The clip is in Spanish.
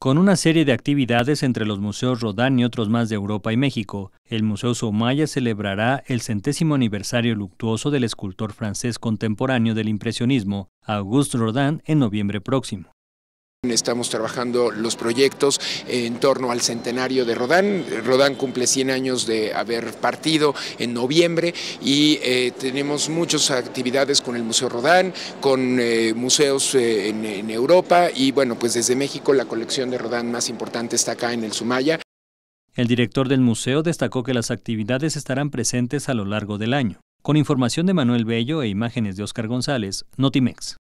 Con una serie de actividades entre los museos Rodin y otros más de Europa y México, el Museo Somaya celebrará el centésimo aniversario luctuoso del escultor francés contemporáneo del impresionismo, Auguste Rodin, en noviembre próximo. Estamos trabajando los proyectos en torno al centenario de Rodán. Rodán cumple 100 años de haber partido en noviembre y eh, tenemos muchas actividades con el Museo Rodán, con eh, museos eh, en, en Europa y bueno, pues desde México la colección de Rodán más importante está acá en el Sumaya. El director del museo destacó que las actividades estarán presentes a lo largo del año. Con información de Manuel Bello e imágenes de Oscar González, Notimex.